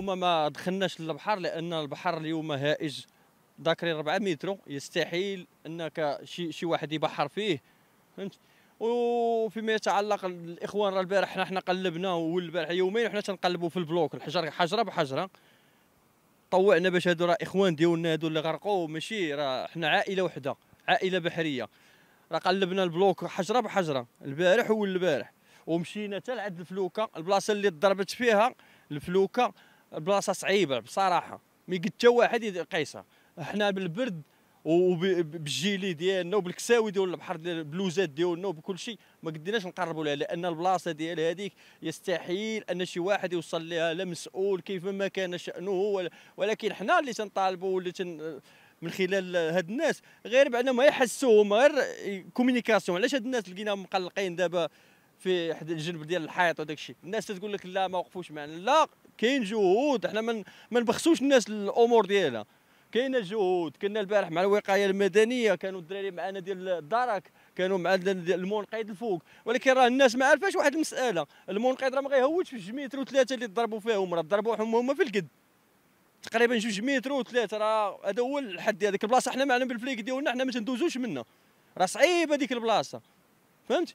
الحكومه ما دخلناش للبحر لان البحر اليوم هائج ذاكري 4 متر يستحيل انك شي, شي واحد يبحر فيه فهمت وفيما يتعلق الاخوان راه البارح حنا حنا قلبنا والبارح يومين وحنا تنقلبوا في البلوك الحجر حجره بحجره طوعنا باش هادو راه اخوان ديالنا هادو اللي غرقوا ماشي راه حنا عائله وحده عائله بحريه راه قلبنا البلوك حجره بحجره البارح والبارح ومشينا حتى لعند الفلوكه البلاصه اللي ضربت فيها الفلوكه البلاصه صعيبه بصراحه مي قد حتى واحد يقيسها حنا بالبرد وبالجيلي ديالنا وبالكساوي ديال البحر ديال البلوزات ديالنا وبكل شيء ما قدرناش نقربوا لها لان البلاصه ديال هذيك يستحيل ان شي واحد يوصل لها لا مسؤول كيف ما كان شانه ولكن حنا اللي تنطالبوا واللي تن من خلال هاد الناس غير بعدا ما يحسوهم غير كومينيكاسيون علاش هاد الناس لقيناهم مقلقين دابا في حد الجنب ديال الحائط وداك الشيء الناس تقول لك لا ما وقفوش معنا لا كاين جهود حنا ما نبخسوش الناس الامور ديالها كاين جهود كنا البارح مع الوقايه المدنيه كانوا الدراري معنا ديال الدرك كانوا مع المنقذ الفوق ولكن راه الناس ما عارفاش واحد المساله المنقذ راه ما غيهودش في جوج متر وثلاثه اللي ضربوا فيهم راه ضربوهم هما في القد تقريبا جوج متر وثلاثه راه هذا هو الحد هذيك البلاصه حنا معنا بالفليك ديالنا حنا ما تندوزوش منها راه صعيبه هذيك البلاصه فهمت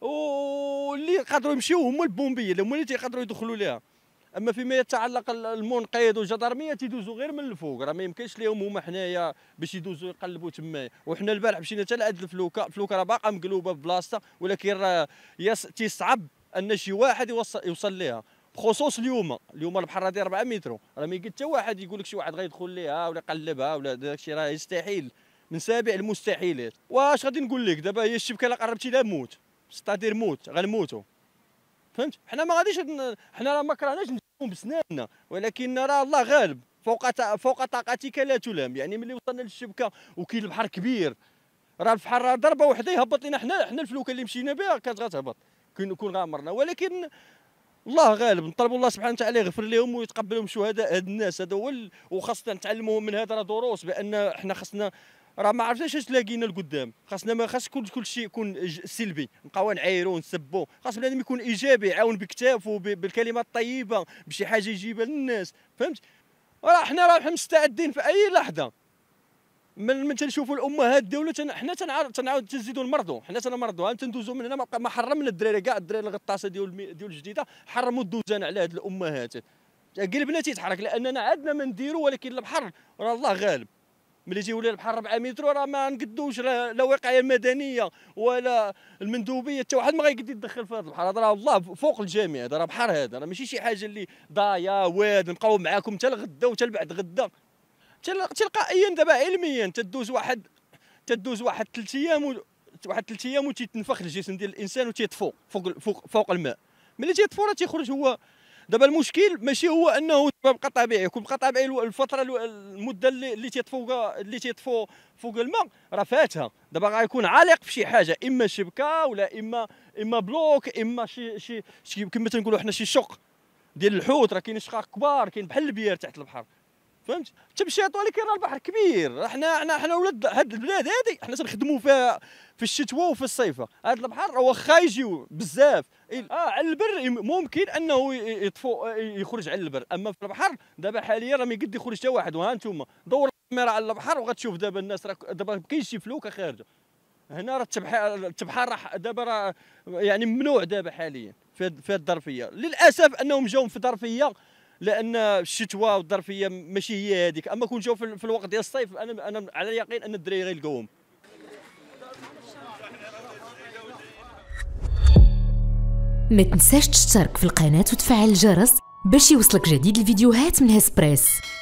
واللي يقدروا يمشيو هما البومبيه هما اللي تيقدروا يدخلوا ليها اما فيما يتعلق المنقذ والجدرميه تيدوزوا غير من الفوق راه ما يمكنش لهم هما حنايا باش يدوزوا يقلبوا تمايا وحنا البارح مشينا حتى لعند الفلوكه الفلوكه راه باقا مقلوبه ببلاصتها ولكن راه يس... تيصعب ان شي واحد يوصل, يوصل ليها بخصوص اليوم اليوم البحر هذه 4 متر راه ما يقد حتى واحد يقول لك شي واحد غيدخل ليها ولا يقلبها ولا داكشي راه يستحيل من سابع المستحيلات واش غادي نقول لك دابا هي الشبكه الا قربتي لها موت ستادير موت غنموتوا فهمت حنا ما غاديش حنا راه ما كرهناش بسناننا ولكن راه الله غالب فوق فوق طاقتك لا تلام يعني ملي وصلنا للشبكه وكاين البحر كبير راه البحر راه ضربه وحده يهبط لنا حنا حنا الفلوكه اللي مشينا بها كانت غتهبط كون غامرنا ولكن الله غالب نطلبوا الله سبحانه وتعالى يغفر لهم ويتقبلهم شهداء هاد الناس هذا هو وخاصه تعلموا من هذا راه دروس بان احنا خصنا راه ما عرفتش اش تلاقينا لقدام خاصنا ما خاص كل كل شيء يكون سلبي نبقاو نعايرو نسبو خاص بنادم يكون ايجابي يعاون بكتاف بالكلمات الطيبه بشي حاجه يجيبها للناس فهمت راه حنا راه مستعدين في اي لحظه من من تنشوفوا الامهات الدوله تن... حنا تنعاود تنعاود تزيدوا نمرضوا حنا تنمرضوا تندوزوا من هنا ما حرمنا الدراري كاع الدراري الغطاسه ديال ديال الجديده حرموا الدوزان على هاد الامهات قلبنا تيتحرك لاننا عندنا ما نديروا ولكن البحر راه الله غالب ملي يجيو لي البحر 4 متر راه ما نقدوش لا وقايه مدنيه ولا المندوبيه حتى واحد ما غيقد يدخل في هذا البحر هذا راه والله فوق الجميع هذا راه بحر هذا راه ماشي شي حاجه اللي ضايا واد نبقاو معاكم حتى الغدا وحتى بعد غدا تلقائيا دابا علميا تدوز واحد تدوز واحد 3 ايام واحد 3 ايام وتيتنفخ الجسم ديال الانسان وتيطفو فوق فوق, فوق الماء ملي تيطفو راه تيخرج هو دابا المشكل ماشي هو انه بقى طبيعي يكون بقى طبيعي الفتره المده اللي تيطفو اللي تيطفو فوق الماء راه فاتها دابا غيكون عالق في شي حاجه اما شبكه ولا اما اما بلوك اما شي شي, شي كما تنقولوا حنا شي شق ديال الحوت راه كاين شقاق كبار كاين بحال البيار تحت البحر فهمت تمشيط ولكن راه البحر كبير حنا حنا حنا ولاد هاد البلاد هادي حنا تنخدموا فيها في الشتوى وفي الصيف هاد البحر واخا يجيو بزاف اه على البر ممكن انه يطفو يخرج على البر اما في البحر دابا حاليا راه ما يقد يخرج حتى واحد وها نتوما دور الكاميرا على البحر وغتشوف دابا الناس راه دابا ما كاينش شي فلوكه خارجه هنا راه التبحار التبحار راه دابا راه يعني ممنوع دابا حاليا في هاد الظرفيه للاسف انهم جاوا في ظرفيه لان الشتوى والظرفيه ماشي هي هذيك اما كون جاو في الوقت ديال الصيف انا انا على يقين ان الدراري غيلقاوهم ما تنساش تشترك في القناه وتفعل الجرس باش يوصلك جديد الفيديوهات من هسبريس